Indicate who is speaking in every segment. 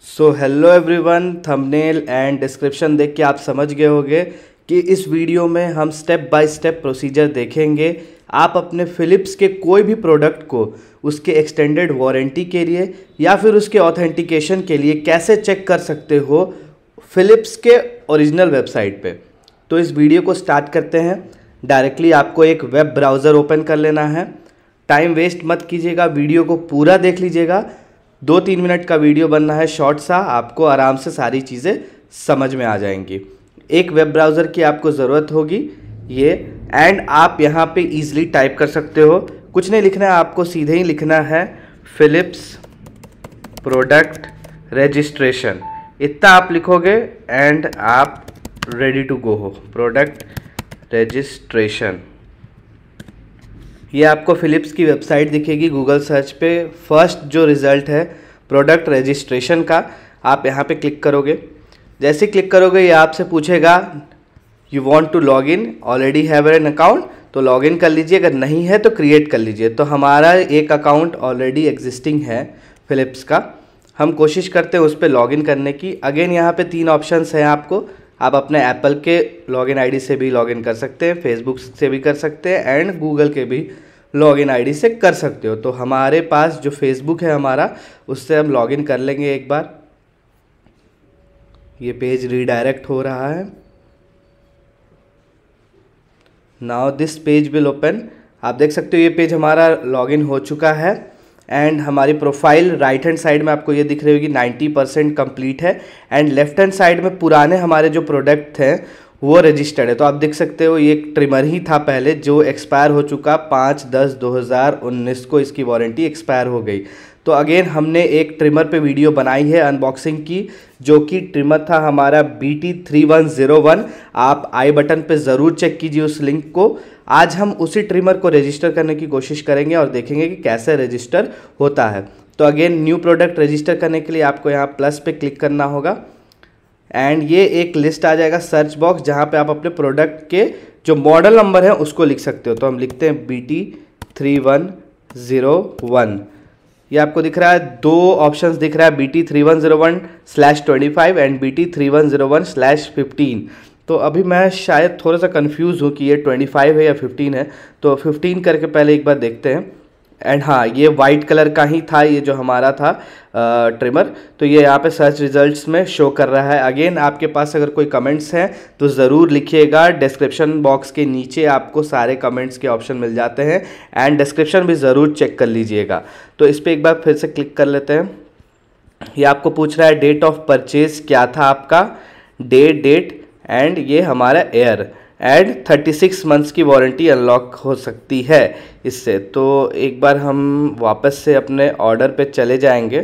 Speaker 1: so hello everyone thumbnail and description देख के आप समझ गए होंगे कि इस वीडियो में हम स्टेप बाय स्टेप प्रोसीजर देखेंगे आप अपने फ़िलिप्स के कोई भी प्रोडक्ट को उसके एक्सटेंडेड वारंटी के लिए या फिर उसके ऑथेंटिकेशन के लिए कैसे चेक कर सकते हो फ़िलिप्स के ओरिजिनल वेबसाइट पे तो इस वीडियो को स्टार्ट करते हैं डायरेक्टली आपको एक वेब ब्राउज़र ओपन कर लेना है टाइम वेस्ट मत कीजिएगा वीडियो को पूरा देख लीजिएगा दो तीन मिनट का वीडियो बनना है शॉर्ट सा आपको आराम से सारी चीज़ें समझ में आ जाएंगी एक वेब ब्राउज़र की आपको ज़रूरत होगी ये एंड आप यहाँ पे ईजिली टाइप कर सकते हो कुछ नहीं लिखना है आपको सीधे ही लिखना है फिलिप्स प्रोडक्ट रजिस्ट्रेशन इतना आप लिखोगे एंड आप रेडी टू गो हो प्रोडक्ट रजिस्ट्रेशन ये आपको फिलिप्स की वेबसाइट दिखेगी गूगल सर्च पे फर्स्ट जो रिज़ल्ट है प्रोडक्ट रजिस्ट्रेशन का आप यहाँ पे क्लिक करोगे जैसे क्लिक करोगे ये आपसे पूछेगा you want to log in already have an account तो लॉग इन कर लीजिए अगर नहीं है तो क्रिएट कर लीजिए तो हमारा एक अकाउंट ऑलरेडी एग्जिस्टिंग है फिलिप्स का हम कोशिश करते हैं उस पर लॉग इन करने की अगेन यहाँ पे तीन ऑप्शंस हैं आपको आप अपने एप्पल के लॉगिन आईडी से भी लॉगिन कर सकते हैं फेसबुक से भी कर सकते हैं एंड गूगल के भी लॉगिन आईडी से कर सकते हो तो हमारे पास जो फेसबुक है हमारा उससे हम लॉगिन कर लेंगे एक बार ये पेज रीडायरेक्ट हो रहा है now this page will open आप देख सकते हो ये पेज हमारा लॉगिन हो चुका है एंड हमारी प्रोफाइल राइट हैंड साइड में आपको ये दिख रही होगी 90 परसेंट कम्प्लीट है एंड लेफ्ट हैंड साइड में पुराने हमारे जो प्रोडक्ट थे वो रजिस्टर्ड है तो आप देख सकते हो ये ट्रिमर ही था पहले जो एक्सपायर हो चुका पाँच दस 2019 को इसकी वारंटी एक्सपायर हो गई तो अगेन हमने एक ट्रिमर पे वीडियो बनाई है अनबॉक्सिंग की जो कि ट्रिमर था हमारा B T three one zero one आप आई बटन पे ज़रूर चेक कीजिए उस लिंक को आज हम उसी ट्रिमर को रजिस्टर करने की कोशिश करेंगे और देखेंगे कि कैसे रजिस्टर होता है तो अगेन न्यू प्रोडक्ट रजिस्टर करने के लिए आपको यहाँ प्लस पे क्लिक करना होगा एंड ये एक लिस्ट आ जाएगा सर्च बॉक्स जहाँ पे आप अपने प्रोडक्ट के जो मॉडल नंबर है उसको लिख सकते हो तो हम लिखते हैं B T three one zero one ये आपको दिख रहा है दो ऑप्शंस दिख रहा है B T three one zero one slash twenty five and B T three one zero one slash fifteen तो अभी मैं शायद थोड़ा सा कंफ्यूज हूँ कि ये ट्वेंटी फाइव है या फिफ्टीन है तो फिफ्टीन करके पहले एक बार देखते हैं एंड हाँ ये वाइट कलर का ही था ये जो हमारा था ट्रिमर तो ये यहाँ पे सर्च रिजल्ट्स में शो कर रहा है अगेन आपके पास अगर कोई कमेंट्स हैं तो ज़रूर लिखिएगा डिस्क्रिप्शन बॉक्स के नीचे आपको सारे कमेंट्स के ऑप्शन मिल जाते हैं एंड डिस्क्रिप्शन भी ज़रूर चेक कर लीजिएगा तो इस पर एक बार फिर से क्लिक कर लेते हैं ये आपको पूछ रहा है डेट ऑफ परचेज़ क्या था आपका डे डेट एंड ये हमारा एयर एंड 36 मंथ्स की वारंटी अनलॉक हो सकती है इससे तो एक बार हम वापस से अपने ऑर्डर पे चले जाएंगे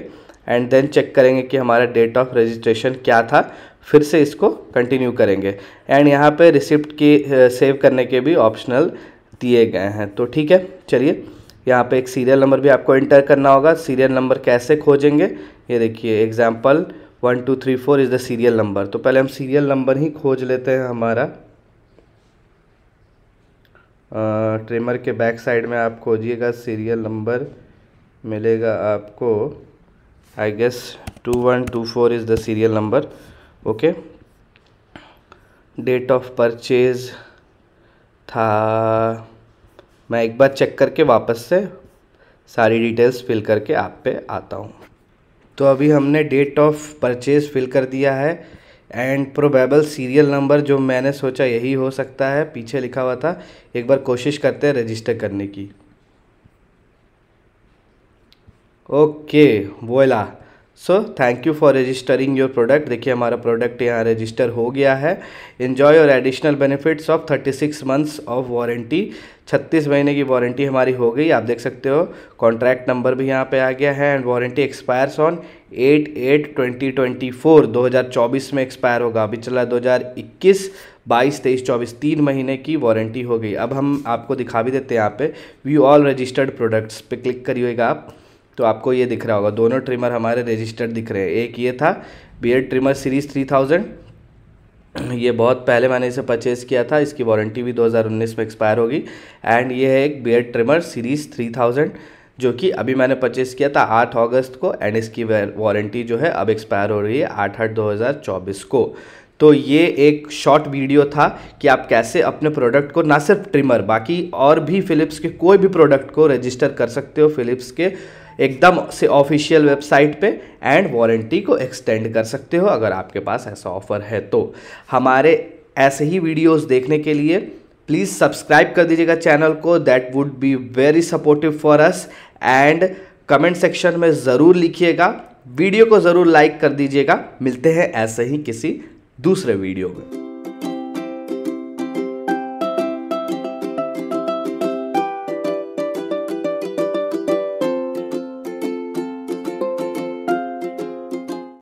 Speaker 1: एंड देन चेक करेंगे कि हमारा डेट ऑफ रजिस्ट्रेशन क्या था फिर से इसको कंटिन्यू करेंगे एंड यहाँ पे रिसिप्ट की सेव करने के भी ऑप्शनल दिए गए हैं तो ठीक है चलिए यहाँ पे एक सीरियल नंबर भी आपको एंटर करना होगा सीरियल नंबर कैसे खोजेंगे ये देखिए example one two three four is the serial number तो पहले हम सीरियल नंबर ही खोज लेते हैं हमारा ट्रिमर के बैक साइड में आप खोजिएगा सीरियल नंबर मिलेगा आपको I guess two one two four is the serial number okay date of purchase था मैं एक बार चेक करके वापस से सारी डिटेल्स फिल करके आप पे आता हूँ तो अभी हमने डेट ऑफ परचेज़ फिल कर दिया है एंड प्रोबेबल सीरियल नंबर जो मैंने सोचा यही हो सकता है पीछे लिखा हुआ था एक बार कोशिश करते हैं रजिस्टर करने की okay voila so thank you for registering your product देखिए हमारा प्रोडक्ट यहाँ रजिस्टर हो गया है enjoy your additional benefits of thirty six months of warranty छत्तीस महीने की वारंटी हमारी हो गई आप देख सकते हो कॉन्ट्रैक्ट नंबर भी यहाँ पे आ गया है and warranty expires on eight eight twenty twenty four दो हज़ार चौबीस में एक्सपायर होगा अभी चला दो हज़ार इक्कीस बाईस तेईस चौबीस तीन महीने की वारंटी हो गई अब हम आपको दिखा भी देते हैं यहाँ पे व्यू ऑल रजिस्टर्ड प्रोडक्ट्स पे क्लिक करिएगा आप तो आपको ये दिख रहा होगा दोनों ट्रिमर हमारे रजिस्टर्ड दिख रहे हैं एक ये था beard trimmer series three thousand ये बहुत पहले मैंने इसे परचेज़ किया था इसकी वारंटी भी 2019 में एक्सपायर होगी एंड ये है एक बियड ट्रिमर सीरीज़ 3000 जो कि अभी मैंने परचेज़ किया था 8 अगस्त को एंड इसकी वारंटी जो है अब एक्सपायर हो रही है आठ आठ दो हज़ार चौबीस को तो ये एक शॉर्ट वीडियो था कि आप कैसे अपने प्रोडक्ट को ना सिर्फ ट्रिमर बाकी और भी फ़िलिप्स के कोई भी प्रोडक्ट को रजिस्टर कर सकते हो फ़िलिप्स के एकदम से ऑफिशियल वेबसाइट पे एंड वारंटी को एक्सटेंड कर सकते हो अगर आपके पास ऐसा ऑफर है तो हमारे ऐसे ही वीडियोस देखने के लिए प्लीज़ सब्सक्राइब कर दीजिएगा चैनल को that would be very supportive for us and comment section में ज़रूर लिखिएगा वीडियो को ज़रूर लाइक कर दीजिएगा मिलते हैं ऐसे ही किसी दूसरे वीडियो में